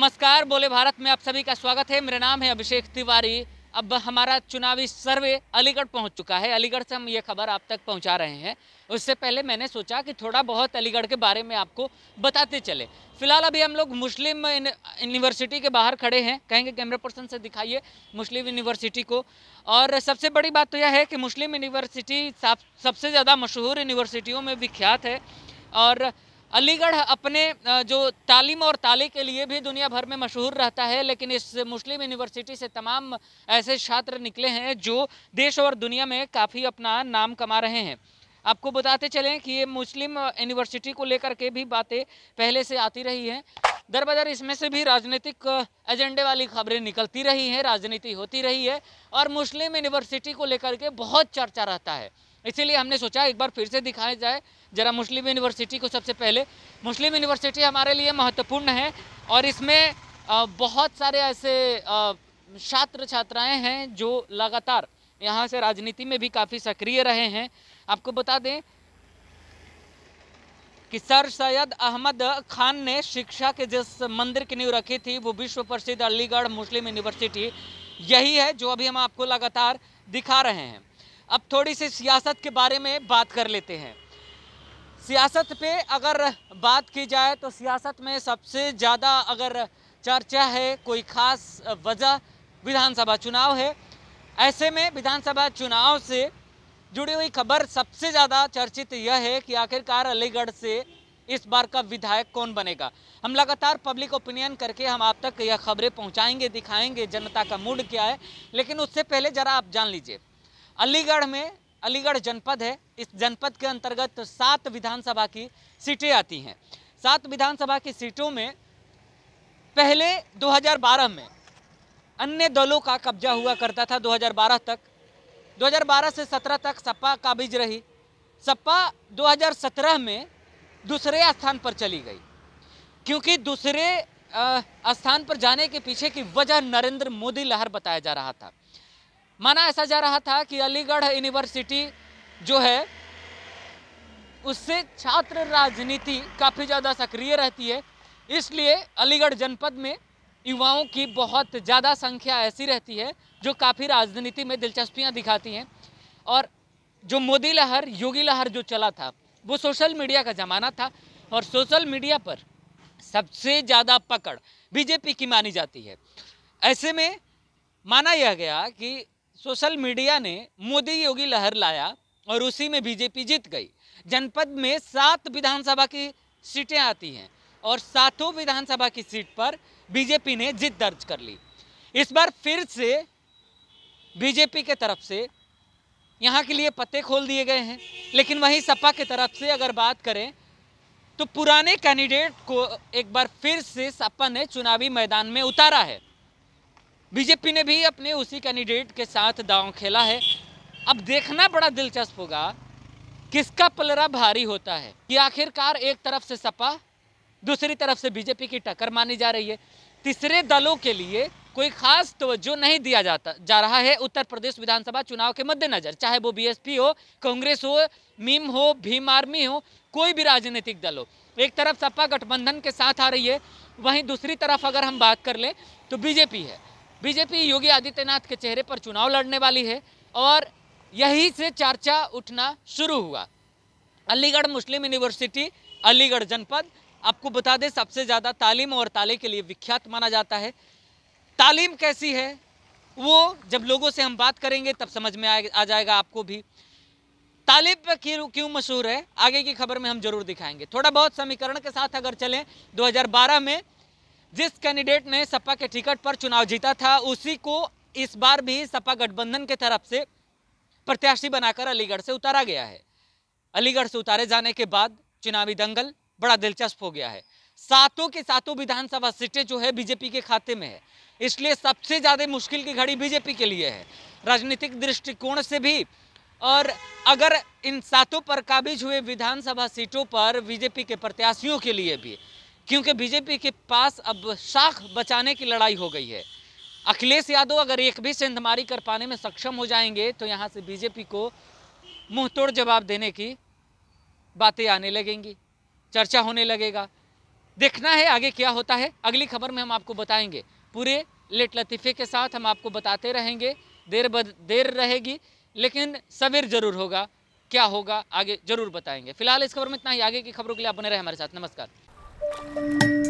नमस्कार बोले भारत में आप सभी का स्वागत है मेरा नाम है अभिषेक तिवारी अब हमारा चुनावी सर्वे अलीगढ़ पहुंच चुका है अलीगढ़ से हम ये खबर आप तक पहुंचा रहे हैं उससे पहले मैंने सोचा कि थोड़ा बहुत अलीगढ़ के बारे में आपको बताते चले फिलहाल अभी हम लोग मुस्लिम यूनिवर्सिटी के बाहर खड़े हैं कहेंगे कैमरा पर्सन से दिखाइए मुस्लिम यूनिवर्सिटी को और सबसे बड़ी बात तो यह है कि मुस्लिम यूनिवर्सिटी सबसे ज़्यादा मशहूर यूनिवर्सिटियों में विख्यात है और अलीगढ़ अपने जो तालीम और ताली के लिए भी दुनिया भर में मशहूर रहता है लेकिन इस मुस्लिम यूनिवर्सिटी से तमाम ऐसे छात्र निकले हैं जो देश और दुनिया में काफ़ी अपना नाम कमा रहे हैं आपको बताते चलें कि ये मुस्लिम यूनिवर्सिटी को लेकर के भी बातें पहले से आती रही हैं दर बदर इसमें से भी राजनीतिक एजेंडे वाली खबरें निकलती रही हैं राजनीति होती रही है और मुस्लिम यूनिवर्सिटी को लेकर के बहुत चर्चा रहता है इसीलिए हमने सोचा एक बार फिर से दिखाया जाए ज़रा मुस्लिम यूनिवर्सिटी को सबसे पहले मुस्लिम यूनिवर्सिटी हमारे लिए महत्वपूर्ण है और इसमें बहुत सारे ऐसे छात्र छात्राएँ हैं जो लगातार यहाँ से राजनीति में भी काफ़ी सक्रिय रहे हैं आपको बता दें कि सर सैयद अहमद खान ने शिक्षा के जिस मंदिर की नींव रखी थी वो विश्व प्रसिद्ध अलीगढ़ मुस्लिम यूनिवर्सिटी यही है जो अभी हम आपको लगातार दिखा रहे हैं अब थोड़ी सी सियासत के बारे में बात कर लेते हैं सियासत पे अगर बात की जाए तो सियासत में सबसे ज़्यादा अगर चर्चा है कोई ख़ास वजह विधानसभा चुनाव है ऐसे में विधानसभा चुनाव से जुड़ी हुई खबर सबसे ज़्यादा चर्चित यह है कि आखिरकार अलीगढ़ से इस बार का विधायक कौन बनेगा हम लगातार पब्लिक ओपिनियन करके हम आप तक यह खबरें पहुंचाएंगे दिखाएंगे जनता का मूड क्या है लेकिन उससे पहले ज़रा आप जान लीजिए अलीगढ़ में अलीगढ़ जनपद है इस जनपद के अंतर्गत सात विधानसभा की सीटें आती हैं सात विधानसभा की सीटों में पहले 2012 में अन्य दलों का कब्जा हुआ करता था 2012 तक 2012 से 17 तक सपा काबिज रही सपा 2017 में दूसरे स्थान पर चली गई क्योंकि दूसरे स्थान पर जाने के पीछे की वजह नरेंद्र मोदी लहर बताया जा रहा था माना ऐसा जा रहा था कि अलीगढ़ यूनिवर्सिटी जो है उससे छात्र राजनीति काफ़ी ज़्यादा सक्रिय रहती है इसलिए अलीगढ़ जनपद में युवाओं की बहुत ज़्यादा संख्या ऐसी रहती है जो काफ़ी राजनीति में दिलचस्पियाँ दिखाती हैं और जो मोदी लहर योगी लहर जो चला था वो सोशल मीडिया का ज़माना था और सोशल मीडिया पर सबसे ज़्यादा पकड़ बीजेपी की मानी जाती है ऐसे में माना यह गया कि सोशल मीडिया ने मोदी योगी लहर लाया और उसी में बीजेपी जीत गई जनपद में सात विधानसभा की सीटें आती हैं और सातों विधानसभा की सीट पर बीजेपी ने जीत दर्ज कर ली इस बार फिर से बीजेपी के तरफ से यहाँ के लिए पत्ते खोल दिए गए हैं लेकिन वहीं सपा की तरफ से अगर बात करें तो पुराने कैंडिडेट को एक बार फिर से सपा ने चुनावी मैदान में उतारा है बीजेपी ने भी अपने उसी कैंडिडेट के साथ दांव खेला है अब देखना बड़ा दिलचस्प होगा किसका पलरा भारी होता है कि आखिरकार एक तरफ से सपा दूसरी तरफ से बीजेपी की टक्कर मानी जा रही है तीसरे दलों के लिए कोई खास तवज्जो नहीं दिया जाता जा रहा है उत्तर प्रदेश विधानसभा चुनाव के मद्देनजर चाहे वो बीएसपी हो कांग्रेस हो मीम हो भीम आर्मी हो कोई भी राजनीतिक दल हो एक तरफ सपा गठबंधन के साथ आ रही है वहीं दूसरी तरफ अगर हम बात कर लें तो बीजेपी है बीजेपी योगी आदित्यनाथ के चेहरे पर चुनाव लड़ने वाली है और यहीं से चर्चा उठना शुरू हुआ अलीगढ़ मुस्लिम यूनिवर्सिटी अलीगढ़ जनपद आपको बता दें सबसे ज़्यादा तालीम और ताले के लिए विख्यात माना जाता है तालीम कैसी है वो जब लोगों से हम बात करेंगे तब समझ में आ, आ जाएगा आपको भी तालिब क्यों क्यों मशहूर है आगे की खबर में हम जरूर दिखाएंगे थोड़ा बहुत समीकरण के साथ अगर चलें 2012 में जिस कैंडिडेट ने सपा के टिकट पर चुनाव जीता था उसी को इस बार भी सपा गठबंधन के तरफ से प्रत्याशी बनाकर अलीगढ़ से उतारा गया है अलीगढ़ से उतारे जाने के बाद चुनावी दंगल बड़ा दिलचस्प हो गया है सातों के सातों विधानसभा सीटें जो है बीजेपी के खाते में है इसलिए सबसे ज़्यादा मुश्किल की घड़ी बीजेपी के लिए है राजनीतिक दृष्टिकोण से भी और अगर इन सातों पर काबिज हुए विधानसभा सीटों पर बीजेपी के प्रत्याशियों के लिए भी क्योंकि बीजेपी के पास अब शाख बचाने की लड़ाई हो गई है अखिलेश यादव अगर एक भी सेंधमारी कर पाने में सक्षम हो जाएंगे तो यहाँ से बीजेपी को मुंह तोड़ जवाब देने की बातें आने लगेंगी चर्चा होने लगेगा देखना है आगे क्या होता है अगली खबर में हम आपको बताएंगे पूरे लेट लतीफ़े के साथ हम आपको बताते रहेंगे देर बद देर रहेगी लेकिन सवेर जरूर होगा क्या होगा आगे जरूर बताएंगे फिलहाल इस खबर में इतना ही आगे की खबरों के लिए आप बने रहे हमारे साथ नमस्कार Thank you.